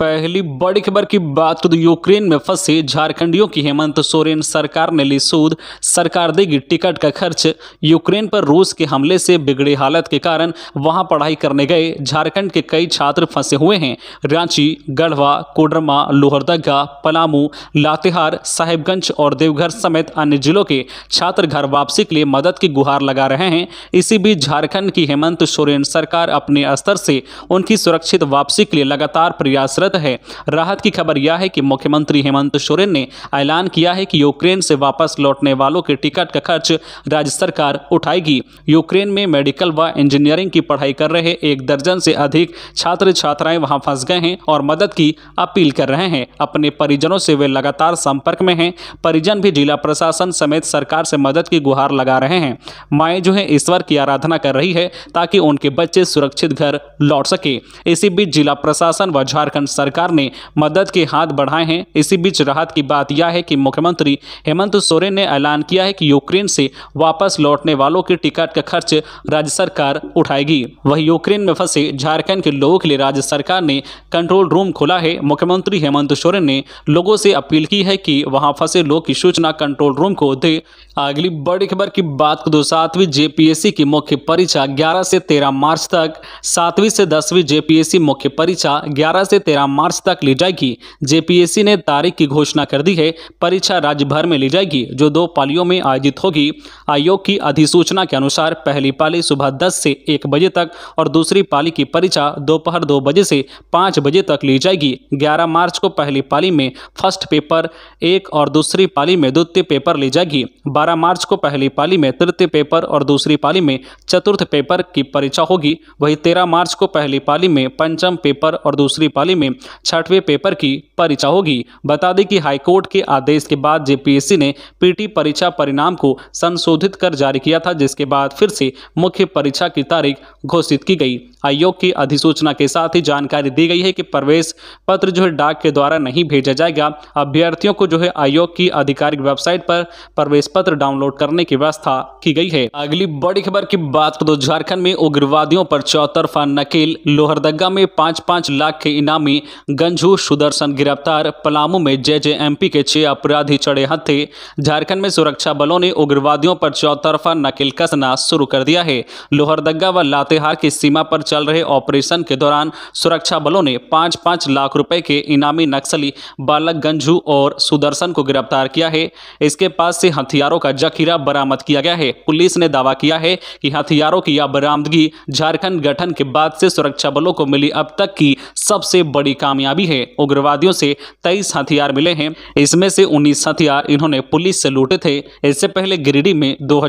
पहली बड़ी खबर की बात तो यूक्रेन में फंसे झारखंडियों की हेमंत सोरेन सरकार ने ली सूद सरकार देगी टिकट का खर्च यूक्रेन पर रूस के हमले से बिगड़ी हालत के कारण वहां पढ़ाई करने गए झारखंड के कई छात्र फंसे हुए हैं रांची गढ़वा कोडरमा लोहरदगा पलामू लातेहार साहिबगंज और देवघर समेत अन्य जिलों के छात्र घर वापसी के लिए मदद की गुहार लगा रहे हैं इसी बीच झारखंड की हेमंत सोरेन सरकार अपने स्तर से उनकी सुरक्षित वापसी के लिए लगातार प्रयासरत भारत है राहत की खबर यह है कि मुख्यमंत्री हेमंत सोरेन ने ऐलान किया है कि यूक्रेन से वापस लौटने वालों के टिकट का खर्च राज्य सरकार उठाएगी यूक्रेन में मेडिकल व इंजीनियरिंग की पढ़ाई कर रहे एक दर्जन से अधिक छात्र छात्राएं वहां फंस गए हैं और मदद की अपील कर रहे हैं अपने परिजनों से वे लगातार संपर्क में हैं परिजन भी जिला प्रशासन समेत सरकार से मदद की गुहार लगा रहे हैं माएँ जो है ईश्वर की आराधना कर रही है ताकि उनके बच्चे सुरक्षित घर लौट सके इसी बीच जिला प्रशासन व झारखंड सरकार ने मदद के हाथ बढ़ाए हैं इसी बीच राहत की बात यह है कि मुख्यमंत्री हेमंत सोरेन ने ऐलान किया है कि यूक्रेन से वापस लौटने वालों के टिकट का खर्च राज्य सरकार उठाएगी वही यूक्रेन में फंसे झारखंड के लोगों के लिए राज्य सरकार ने कंट्रोल रूम खोला है मुख्यमंत्री हेमंत सोरेन ने लोगों से अपील की है कि वहां फंसे लोग की सूचना कंट्रोल रूम को दे अगली बड़ी खबर की बात करो सातवीं जेपीएससी की मुख्य परीक्षा 11 से 13 मार्च तक सातवीं से दसवीं जेपीएससी मुख्य परीक्षा 11 से 13 मार्च तक ली जाएगी जेपीएससी ने तारीख की घोषणा कर दी है परीक्षा राज्य भर में ली जाएगी जो दो पालियों में आयोजित होगी आयोग की अधिसूचना के अनुसार पहली पाली सुबह दस से एक बजे तक और दूसरी पाली की परीक्षा दोपहर दो बजे से पाँच बजे तक ली जाएगी ग्यारह मार्च को पहली पाली में फर्स्ट पेपर एक और दूसरी पाली में द्वितीय पेपर ली जाएगी 12 मार्च को पहली पाली में तृतीय पेपर और दूसरी पाली में चतुर्थ पेपर की परीक्षा होगी वही 13 मार्च को पहली पाली में पंचम पेपर और दूसरी पाली में छठवें पेपर की परीक्षा होगी बता दें कि हाईकोर्ट के आदेश के बाद जेपीएससी ने पीटी परीक्षा परिणाम को संशोधित कर जारी किया था जिसके बाद फिर से मुख्य परीक्षा की तारीख घोषित की गई आयोग की अधिसूचना के साथ ही जानकारी दी गई है कि प्रवेश पत्र जो है डाक के द्वारा नहीं भेजा जाएगा अभ्यर्थियों को जो है आयोग की आधिकारिक वेबसाइट पर प्रवेश पत्र डाउनलोड करने की व्यवस्था की गई है अगली बड़ी खबर की बात करें तो झारखंड में उग्रवादियों पर चौतरफा नकेल लोहरदगा में पांच पांच लाख के इनामी गंजू सुदर्शन गिरफ्तार पलामू में जे जे एम पी के छह अपराधी चढ़े हत्थे झारखंड में सुरक्षा बलों ने उग्रवादियों पर चौतरफा नकेल कसना शुरू कर दिया है लोहरदगा व लातेहार की सीमा पर चल रहे ऑपरेशन के दौरान सुरक्षा बलों ने पांच पांच लाख रुपए के इनामी नक्सली बालक गंजू और सुदर्शन को गिरफ्तार किया है इसके पास से हथियारों हथियारों का जखीरा बरामद किया गया है पुलिस ने दावा किया है कि हथियारों की यह बरामदगी झारखंड गठन के बाद से सुरक्षा बलों को मिली अब तक की सबसे बड़ी कामयाबी है उग्रवादियों से तेईस हथियार मिले हैं इसमें से उन्नीस हथियार इन्होंने पुलिस से लूटे थे इससे पहले गिरिडीह में दो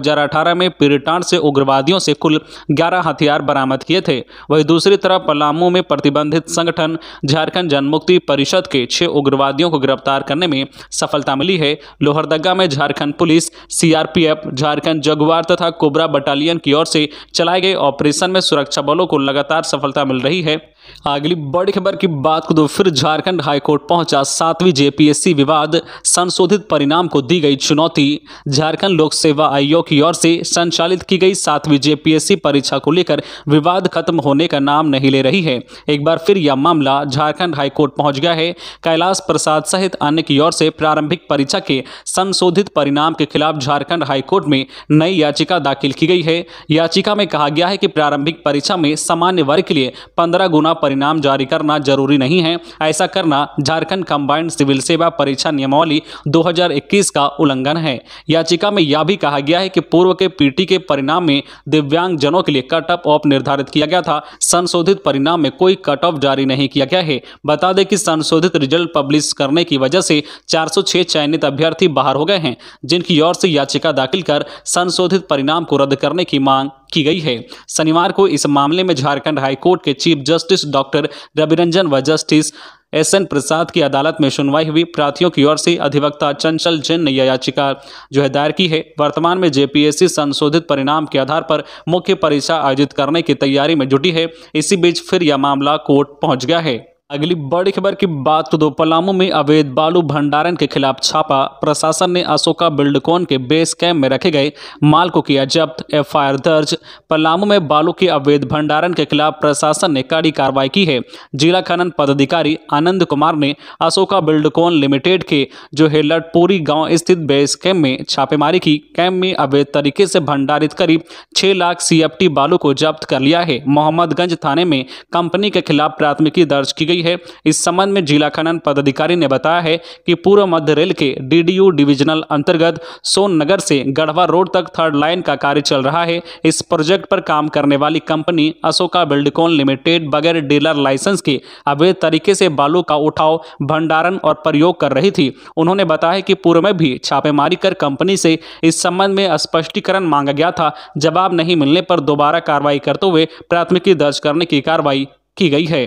में पिरिटान से उग्रवादियों से कुल ग्यारह हथियार बरामद किए थे वही दूसरी तरफ पलामू में प्रतिबंधित संगठन झारखंड जनमुक्ति परिषद के छह उग्रवादियों को गिरफ्तार करने में सफलता मिली है लोहरदगा में Jharkhand police CRPF Jharkhand Jaguar तथा कोबरा बटालियन की ओर से चलाए गए ऑपरेशन में सुरक्षा बलों को लगातार सफलता मिल रही है हाँ, अगली बड़ी खबर की बात को तो फिर झारखंड हाईकोर्ट पहुंचा सातवीं जेपीएससी विवाद संशोधित परिणाम को दी गई चुनौती झारखंड लोक सेवा आयोग की ओर से संचालित की गई सातवीं जेपीएससी परीक्षा को लेकर विवाद खत्म होने का नाम नहीं ले रही है एक बार फिर यह मामला झारखंड हाईकोर्ट पहुंच गया है कैलाश प्रसाद सहित अन्य की ओर से प्रारंभिक परीक्षा के संशोधित परिणाम के खिलाफ झारखंड हाईकोर्ट में नई याचिका दाखिल की गई है याचिका में कहा गया है कि प्रारंभिक परीक्षा में सामान्य वर्ग के लिए पंद्रह गुना परिणाम जारी करना जरूरी नहीं है ऐसा करना झारखंड कंबाइंड सिविल सेवा परीक्षा नियमावली 2021 का उल्लंघन है याचिका में यह भी कहा गया है कि पूर्व के पीटी के परिणाम में दिव्यांग जनों के लिए कट ऑफ ऑफ निर्धारित किया गया था संशोधित परिणाम में कोई कट ऑफ जारी नहीं किया गया है बता दें कि संशोधित रिजल्ट पब्लिश करने की वजह से 406 चयनित अभ्यर्थी बाहर हो गए हैं जिनकी ओर से याचिका दाखिल कर संशोधित परिणाम को रद्द करने की मांग की गई है शनिवार को इस मामले में झारखंड हाईकोर्ट के चीफ जस्टिस डॉक्टर रविरंजन व जस्टिस एस एन प्रसाद की अदालत में सुनवाई हुई प्रार्थियों की ओर से अधिवक्ता चंचल जैन ने यह याचिका जो है दायर की है वर्तमान में जेपीएससी संशोधित परिणाम के आधार पर मुख्य परीक्षा आयोजित करने की तैयारी में जुटी है इसी बीच फिर यह मामला कोर्ट पहुंच गया है अगली बड़ी खबर की बात तो दो पलामू में अवैध बालू भंडारण के खिलाफ छापा प्रशासन ने अशोका बिल्डकॉन के बेस कैंप में रखे गए माल को किया जब्त एफआईआर दर्ज पलामू में बालू के अवैध भंडारण के खिलाफ प्रशासन ने कड़ी कार्रवाई की है जिला खनन पदाधिकारी आनंद कुमार ने अशोका बिल्डकॉन लिमिटेड के जोहेलटपुरी गाँव स्थित बेस कैंप में छापेमारी की कैंप में अवैध तरीके से भंडारित करीब छह लाख सी बालू को जब्त कर लिया है मोहम्मदगंज थाने में कंपनी के खिलाफ प्राथमिकी दर्ज की गई गई है इस संबंध में जिला खनन पदाधिकारी ने बताया है कि पूर्व मध्य रेल के डीडीयू डिविजनल अंतर्गत सोननगर से गढ़वा रोड तक थर्ड लाइन का कार्य चल रहा है इस प्रोजेक्ट पर काम करने वाली कंपनी अशोका बिल्डकॉन लिमिटेड बगैर डीलर लाइसेंस के अवैध तरीके से बालू का उठाव भंडारण और प्रयोग कर रही थी उन्होंने बताया कि पूर्व में भी छापेमारी कर कंपनी से इस संबंध में स्पष्टीकरण मांगा गया था जवाब नहीं मिलने पर दोबारा कार्रवाई करते हुए प्राथमिकी दर्ज करने की कार्रवाई की गई है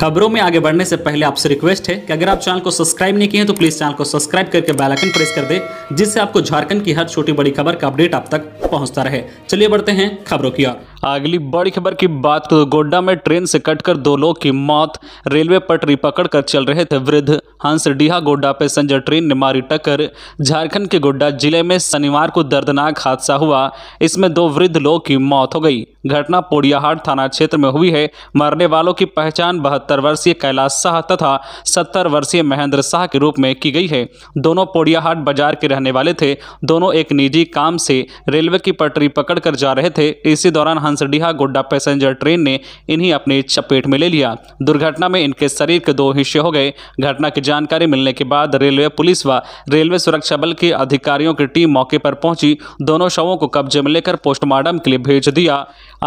खबरों में आगे बढ़ने से पहले आपसे रिक्वेस्ट है कि अगर आप चैनल को सब्सक्राइब नहीं किए हैं तो प्लीज चैनल को सब्सक्राइब करके बेल आइकन प्रेस कर दें जिससे आपको झारखंड की हर छोटी बड़ी खबर का अपडेट आप तक पहुंचता रहे चलिए बढ़ते हैं खबरों की ओर अगली बड़ी खबर की बात करो तो गोड्डा में ट्रेन से कटकर दो लोग की मौत रेलवे पटरी पकड़कर चल रहे थे वृद्ध हंसडीहा गोड्डा पैसेंजर ट्रेन ने मारी टक्कर झारखंड के गोड्डा जिले में शनिवार को दर्दनाक हादसा हुआ इसमें दो वृद्ध लोग की मौत हो गई घटना पोड़ियाहाट थाना क्षेत्र में हुई है मरने वालों की पहचान बहत्तर वर्षीय कैलाश शाह तथा सत्तर वर्षीय महेंद्र शाह के रूप में की गई है दोनों पोड़ियाहाट बाजार के रहने वाले थे दोनों एक निजी काम से रेलवे की पटरी पकड़कर जा रहे थे इसी दौरान हंसडीहा गोड्डा पैसेंजर ट्रेन ने इन्हीं अपनी चपेट में ले लिया दुर्घटना में इनके शरीर के दो हिस्से हो गए घटना की जानकारी मिलने के बाद रेलवे पुलिस व रेलवे सुरक्षा बल के अधिकारियों की टीम मौके पर पहुंची दोनों शवों को कब्जे में लेकर पोस्टमार्टम के लिए भेज दिया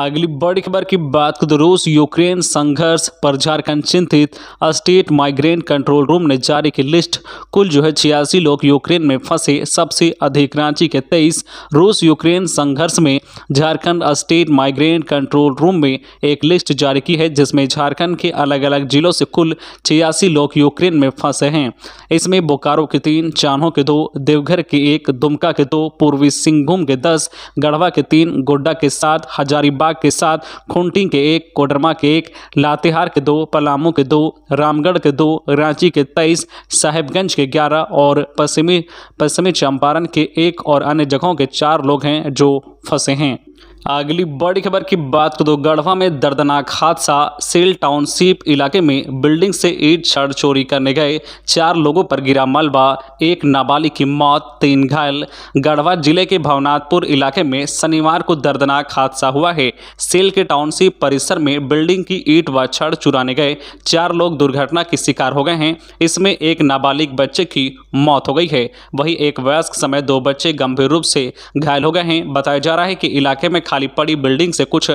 अगली बड़ी खबर की बात करें तो रूस यूक्रेन संघर्ष पर झारखंड चिंतित स्टेट माइग्रेंट कंट्रोल रूम ने जारी की लिस्ट कुल जो है छियासी लोग यूक्रेन में फंसे सबसे अधिक रांची के तेईस रूस यूक्रेन संघर्ष में Jharkhand state migrant migrant control room में एक लिस्ट जारी की है जिसमें झारखंड के अलग अलग जिलों से कुल छियासी लोग यूक्रेन में फंसे हैं इसमें बोकारो के तीन चान्हो के दो देवघर के एक दुमका के दो पूर्वी सिंहभूम के दस गढ़वा के तीन गोड्डा के सात हजारीबाग के सात खूंटी के एक कोडरमा के एक लातेहार के दो पलामू के दो रामगढ़ के दो रांची के तेईस साहेबगंज के ग्यारह और पश्चिमी पश्चिमी चंपारण के एक और अन्य जगहों के चार लोग हैं जो फंसे हैं अगली बड़ी खबर की बात करो तो दो गढ़वा में दर्दनाक हादसा सेल टाउनशिप इलाके में बिल्डिंग से ईट छड़ चोरी करने गए चार लोगों पर गिरा मलबा एक नाबालिग की मौत तीन घायल गढ़वा जिले के भवनाथपुर इलाके में शनिवार को दर्दनाक हादसा हुआ है सेल के टाउनशिप परिसर में बिल्डिंग की ईट व छड़ चुराने गए चार लोग दुर्घटना के शिकार हो गए हैं इसमें एक नाबालिग बच्चे की मौत हो गई है वही एक वयस्क समय दो बच्चे गंभीर रूप से घायल हो गए हैं बताया जा रहा है कि इलाके में खाली पड़ी बिल्डिंग से कुछ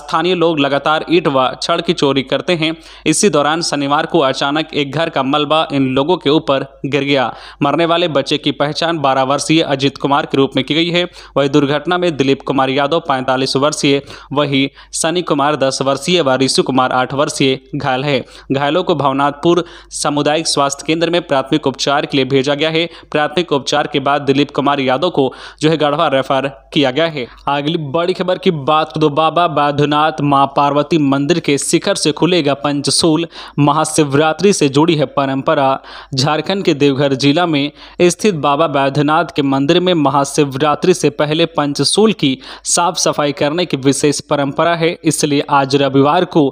स्थानीय लोग लगातार ईट व छड़ की चोरी करते हैं इसी दौरान शनिवार को अचानक एक घर का मलबा इन लोगों के ऊपर गिर गया मरने वाले बच्चे की पहचान बारह वर्षीय अजीत कुमार के रूप में की गई है वही दुर्घटना में दिलीप कुमार यादव पैंतालीस वर्षीय वही सनी कुमार दस वर्षीय व ऋषि कुमार आठ वर्षीय घायल है घायलों को भवनाथपुर सामुदायिक स्वास्थ्य केंद्र में प्राथमिक उपचार के लिए भेजा गया है प्राथमिक उपचार के बाद दिलीप कुमार यादव को जो है गढ़वा रेफर किया गया है अगली बड़ी खबर की बात दो तो बाबा बैद्यनाथ मां पार्वती मंदिर के शिखर से खुलेगा पंचसूल महाशिवरात्रि से जुड़ी है परंपरा झारखंड के देवघर जिला में स्थित बाबा बैद्यनाथ के मंदिर में महाशिवरात्रि से पहले पंचसूल की साफ सफाई करने की विशेष परंपरा है इसलिए आज रविवार को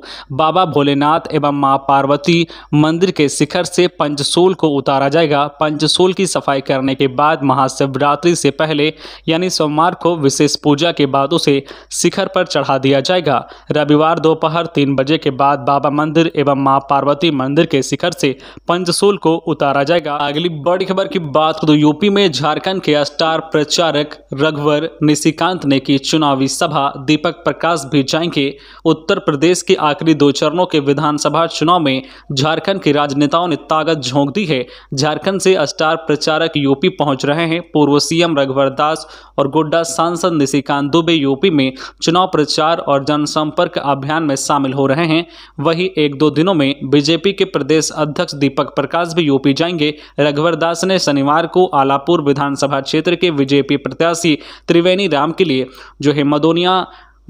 बाबा भोलेनाथ एवं माँ पार्वती मंदिर के शिखर से पंचसूल को उतारा जाएगा पंचसूल की सफाई करने के बाद महाशिवरात्रि से पहले यानी सोमवार को विशेष पूजा के बाद उसे शिखर पर चढ़ा दिया जाएगा रविवार दोपहर तीन बजे के बाद बाबा मंदिर एवं माँ पार्वती मंदिर के शिखर से पंचसूल को उतारा जाएगा अगली बड़ी खबर की बात तो यूपी में झारखंड के स्टार प्रचारक रघुवर निशिकांत ने की चुनावी सभा दीपक प्रकाश भी जाएंगे उत्तर प्रदेश के आखिरी दो चरणों के विधानसभा चुनाव में झारखंड के राजनेताओं ने ताकत झोंक दी है झारखंड से स्टार प्रचारक यूपी पहुंच रहे हैं पूर्व सीएम रघुवर दास और गोड्डा सांसद निशिकांत दुबे यूपी यूपी में चुनाव प्रचार और जनसंपर्क अभियान में शामिल हो रहे हैं वहीं एक दो दिनों में बीजेपी के प्रदेश अध्यक्ष दीपक प्रकाश भी यूपी जाएंगे रघुवर दास ने शनिवार को आलापुर विधानसभा क्षेत्र के बीजेपी प्रत्याशी त्रिवेणी राम के लिए जो है मदोनिया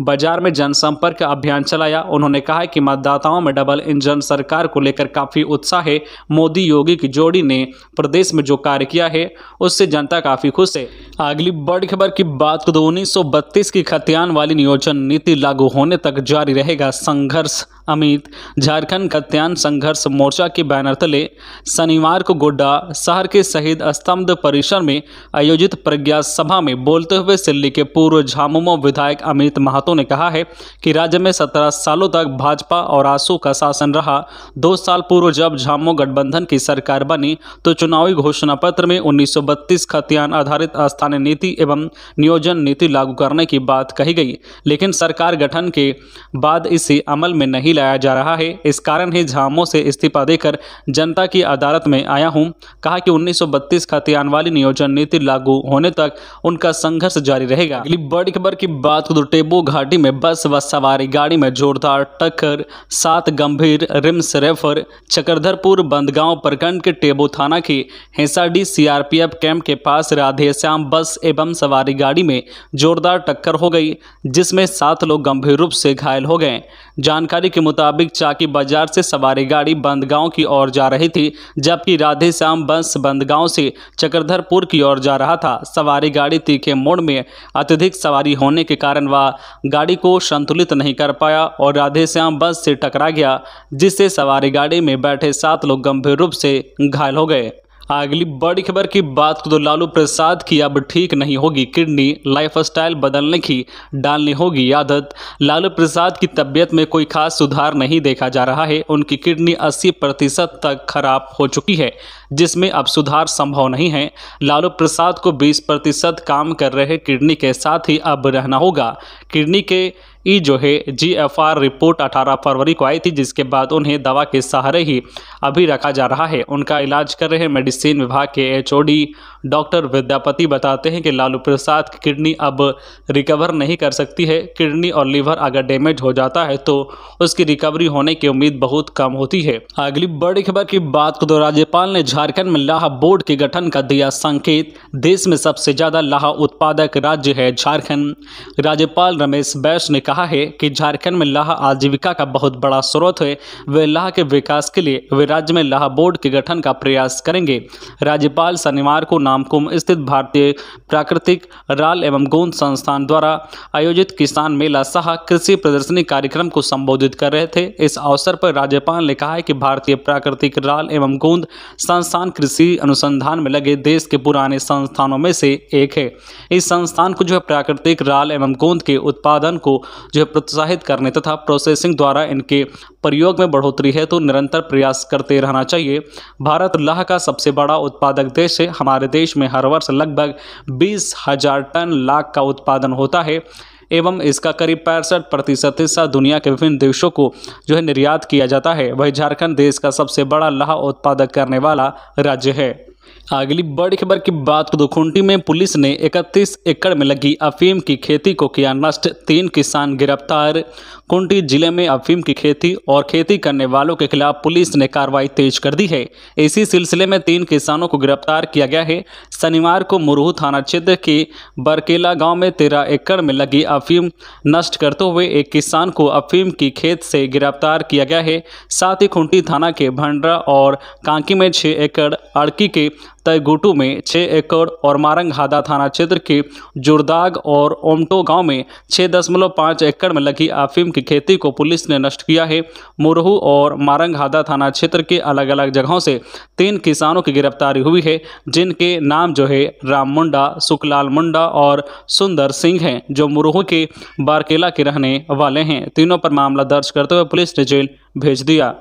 बाजार में जनसंपर्क अभियान चलाया उन्होंने कहा कि मतदाताओं में डबल इंजन सरकार को लेकर काफ़ी उत्साह है मोदी योगी की जोड़ी ने प्रदेश में जो कार्य किया है उससे जनता काफ़ी खुश है अगली बड़ी खबर की बात करें तो उन्नीस की खतियान वाली नियोजन नीति लागू होने तक जारी रहेगा संघर्ष अमित झारखंड खत्यान संघर्ष मोर्चा के बैनर तले शनिवार को गोड्डा शहर के शहीद स्तंभ परिसर में आयोजित प्रज्ञा सभा में बोलते हुए सिल्ली के पूर्व झामुमो विधायक अमित महा बातों ने कहा है कि राज्य में सत्रह सालों तक भाजपा और आसू का शासन रहा दो साल पूर्व जब झामो गठबंधन की सरकार बनी तो चुनावी घोषणा पत्र में उन्नीस खतियान आधारित स्थानीय नीति एवं नियोजन नीति लागू करने की बात कही गई लेकिन सरकार गठन के बाद इसे अमल में नहीं लाया जा रहा है इस कारण ही झामो से इस्तीफा देकर जनता की अदालत में आया हूं कहा कि 1932 खतियान वाली नियोजन नीति लागू होने तक उनका संघर्ष जारी रहेगा अगली बड़ी खबर की बात करो तो टेबो घाटी में बस व सवारी गाड़ी में जोरदार टक्कर सात गंभीर रिम्स रेफर चकरधरपुर बंदगांव प्रखंड के टेबो थाना के हेसाडी सीआरपीएफ कैंप के पास राधेश्याम बस एवं सवारी गाड़ी में जोरदार टक्कर हो गई जिसमें सात लोग गंभीर रूप से घायल हो गए जानकारी के मुताबिक चाकी बाजार से सवारी गाड़ी बंदगांव की ओर जा रही थी जबकि राधे श्याम बस बंदगांव से चक्रधरपुर की ओर जा रहा था सवारी गाड़ी तीखे मोड़ में अत्यधिक सवारी होने के कारण वह गाड़ी को संतुलित नहीं कर पाया और राधे श्याम बस से टकरा गया जिससे सवारी गाड़ी में बैठे सात लोग गंभीर रूप से घायल हो गए अगली बड़ी खबर की बात तो लालू प्रसाद की अब ठीक नहीं होगी किडनी लाइफस्टाइल बदलने की डालनी होगी आदत लालू प्रसाद की तबीयत में कोई खास सुधार नहीं देखा जा रहा है उनकी किडनी 80 प्रतिशत तक खराब हो चुकी है जिसमें अब सुधार संभव नहीं है लालू प्रसाद को 20 प्रतिशत काम कर रहे किडनी के साथ ही अब रहना होगा किडनी के ई जो है जीएफआर रिपोर्ट 18 फरवरी को आई थी जिसके बाद उन्हें दवा के सहारे ही अभी रखा जा रहा है उनका इलाज कर रहे मेडिसिन विभाग के एचओडी डॉक्टर विद्यापति बताते हैं कि लालू प्रसाद की किडनी अब रिकवर नहीं कर सकती है किडनी और लीवर अगर डैमेज हो जाता है तो उसकी रिकवरी होने की उम्मीद बहुत कम होती है अगली बड़ी खबर की बात को तो राज्यपाल ने झारखंड में लाह बोर्ड के गठन का दिया संकेत देश में सबसे ज़्यादा लाह उत्पादक राज्य है झारखंड राज्यपाल रमेश बैस ने कहा कहा है कि झारखंड में लाह आजीविका का बहुत बड़ा स्रोत है वे लाह के विकास के लिए वे राज्य में लाह बोर्ड के गठन का प्रयास करेंगे राज्यपाल शनिवार को नामकुम स्थित भारतीय प्राकृतिक राल एवं गोंद संस्थान द्वारा आयोजित किसान मेला सह कृषि प्रदर्शनी कार्यक्रम को संबोधित कर रहे थे इस अवसर पर राज्यपाल ने कहा है कि भारतीय प्राकृतिक राल एवं गोंद संस्थान कृषि अनुसंधान में लगे देश के पुराने संस्थानों में से एक है इस संस्थान को जो है प्राकृतिक राल एवं गोंद के उत्पादन को जो है प्रोत्साहित करने तथा प्रोसेसिंग द्वारा इनके प्रयोग में बढ़ोतरी है तो निरंतर प्रयास करते रहना चाहिए भारत लाह का सबसे बड़ा उत्पादक देश है हमारे देश में हर वर्ष लगभग बीस हजार टन लाख का उत्पादन होता है एवं इसका करीब पैंसठ प्रतिशत हिस्सा दुनिया के विभिन्न देशों को जो है निर्यात किया जाता है वही झारखंड देश का सबसे बड़ा लाह उत्पादक करने वाला राज्य है अगली बड़ी खबर की बात को दुखुंटी में पुलिस ने 31 एकड़ में लगी अफीम की खेती को किया नष्ट तीन किसान गिरफ्तार कुंटी जिले में अफीम की खेती और खेती करने वालों के खिलाफ पुलिस ने कार्रवाई तेज कर दी है इसी सिलसिले में तीन किसानों को गिरफ्तार किया गया है शनिवार को मुरहू थाना क्षेत्र के बरकेला गाँव में तेरह एकड़ में लगी अफीम नष्ट करते हुए एक किसान को अफीम की खेत से गिरफ्तार किया गया है साथ ही खुंटी थाना के भंडरा और कांकी में छः एकड़ अड़की के तयगुटू में छः एकड़ और मारंगहादा थाना क्षेत्र के जुरदाग और ओमटो गांव में छः दशमलव पाँच एकड़ में लगी अफीम की खेती को पुलिस ने नष्ट किया है मुरहू और मारंगहादा थाना क्षेत्र के अलग अलग जगहों से तीन किसानों की गिरफ्तारी हुई है जिनके नाम जो है राम मुंडा सुखलाल मुंडा और सुंदर सिंह हैं जो मुरहू के बारकेला के रहने वाले हैं तीनों पर मामला दर्ज करते हुए पुलिस ने जेल भेज दिया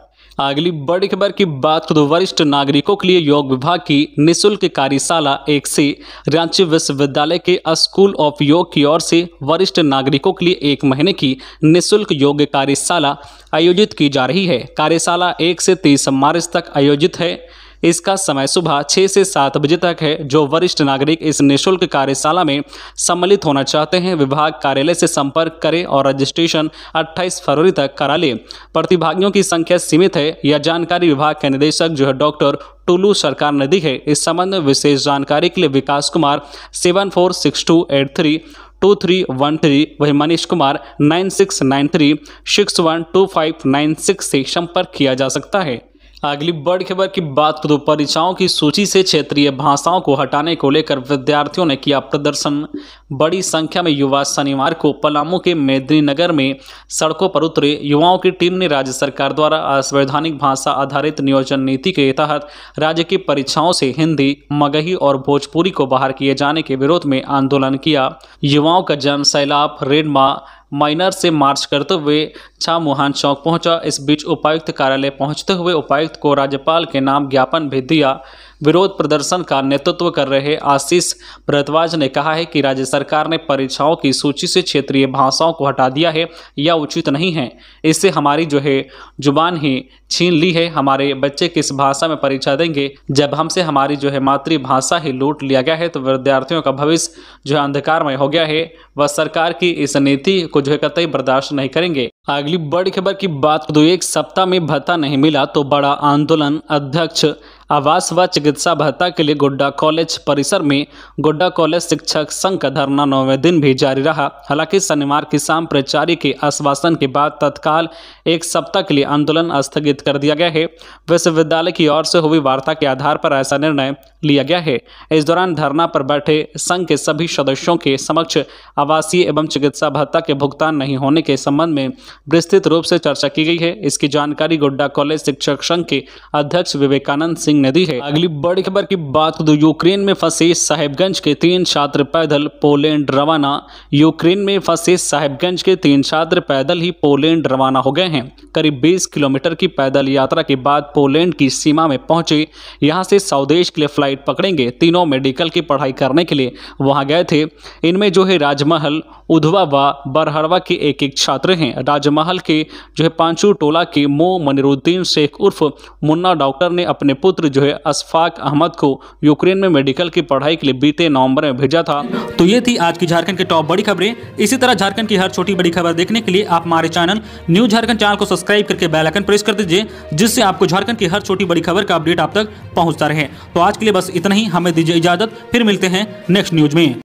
अगली बड़ी खबर की बात करो तो वरिष्ठ नागरिकों के लिए योग विभाग की निशुल्क कार्यशाला एक से रांची विश्वविद्यालय के स्कूल ऑफ योग की ओर से वरिष्ठ नागरिकों के लिए एक महीने की निशुल्क योग कार्यशाला आयोजित की जा रही है कार्यशाला एक से तेईस मार्च तक आयोजित है इसका समय सुबह छः से सात बजे तक है जो वरिष्ठ नागरिक इस निःशुल्क कार्यशाला में सम्मिलित होना चाहते हैं विभाग कार्यालय से संपर्क करें और रजिस्ट्रेशन अट्ठाईस फरवरी तक करा लें प्रतिभागियों की संख्या सीमित है यह जानकारी विभाग के निदेशक जो है डॉक्टर टुलू सरकार ने दी है इस संबंध में विशेष जानकारी के लिए Vikas Kumar seven four six two eight three two three one three वही Manish Kumar nine six nine three six one two five nine six से संपर्क किया जा सकता है अगली बड़ी खबर की बात करो परीक्षाओं की सूची से क्षेत्रीय भाषाओं को हटाने को लेकर विद्यार्थियों ने किया प्रदर्शन बड़ी संख्या में युवा शनिवार को पलामू के मेदिनीनगर में सड़कों पर उतरे युवाओं की टीम ने राज्य सरकार द्वारा असंवैधानिक भाषा आधारित नियोजन नीति के तहत राज्य की परीक्षाओं से हिंदी मगही और भोजपुरी को बाहर किए जाने के विरोध में आंदोलन किया युवाओं का जन सैलाब रेडमा माइनर से मार्च करते हुए छामुहान चौक पहुंचा इस बीच उपायुक्त कार्यालय पहुंचते हुए उपायुक्त को राज्यपाल के नाम ज्ञापन भी दिया विरोध प्रदर्शन का नेतृत्व कर रहे आशीष भरद्वाज ने कहा है कि राज्य सरकार ने परीक्षाओं की सूची से क्षेत्रीय भाषाओं को हटा दिया है यह उचित नहीं है इससे हमारी जो है जुबान ही छीन ली है हमारे बच्चे किस भाषा में परीक्षा देंगे जब हमसे हमारी जो है मातृभाषा ही लूट लिया गया है तो विद्यार्थियों का भविष्य जो है अंधकारमय हो गया है वह सरकार की इस नीति को जो है कतई बर्दाश्त नहीं करेंगे अगली बड़ी खबर की बात तो एक सप्ताह में भत्ता नहीं मिला तो बड़ा आंदोलन अध्यक्ष आवास व चिकित्सा भत्ता के लिए गोड्डा कॉलेज परिसर में गोड्डा कॉलेज शिक्षक संघ का धरना नौवें दिन भी जारी रहा हालांकि शनिवार की शाम प्रचारी के आश्वासन के बाद तत्काल एक सप्ताह के लिए आंदोलन स्थगित कर दिया गया है विश्वविद्यालय की ओर से हुई वार्ता के आधार पर ऐसा निर्णय लिया गया है इस दौरान धरना पर बैठे संघ के सभी सदस्यों के समक्ष आवासीय एवं चिकित्सा भत्ता के भुगतान नहीं होने के संबंध में विस्तृत रूप से चर्चा की गई है इसकी जानकारी गोड्डा कॉलेज शिक्षक संघ के अध्यक्ष विवेकानंद सिंह सिंह ने दी है अगली बड़ी खबर की बात तो यूक्रेन में फंसे साहेबगंज के तीन छात्र पैदल पोलैंड रवाना यूक्रेन में फंसे साहेबगंज के तीन छात्र पैदल ही पोलैंड रवाना हो गए हैं करीब 20 किलोमीटर की पैदल यात्रा के बाद पोलैंड की सीमा में पहुंचे यहां से स्वदेश के लिए फ्लाइट पकड़ेंगे तीनों मेडिकल की पढ़ाई करने के लिए वहां गए थे इनमें जो है राजमहल उधवा व बरहड़वा के एक एक छात्र हैं राजमहल के जो है पांचू टोला के मो मनिरुद्दीन शेख उर्फ मुन्ना डॉक्टर ने अपने पुत्र पुत्र जो है अशफाक अहमद को यूक्रेन में मेडिकल की पढ़ाई के लिए बीते नवंबर में भेजा था तो ये थी आज की झारखंड की टॉप बड़ी खबरें इसी तरह झारखंड की हर छोटी बड़ी खबर देखने के लिए आप हमारे चैनल न्यूज झारखंड चैनल को सब्सक्राइब करके बेलाइकन प्रेस कर दीजिए जिससे आपको झारखंड की हर छोटी बड़ी खबर का अपडेट आप तक पहुँचता रहे तो आज के लिए बस इतना ही हमें दीजिए इजाजत फिर मिलते हैं नेक्स्ट न्यूज में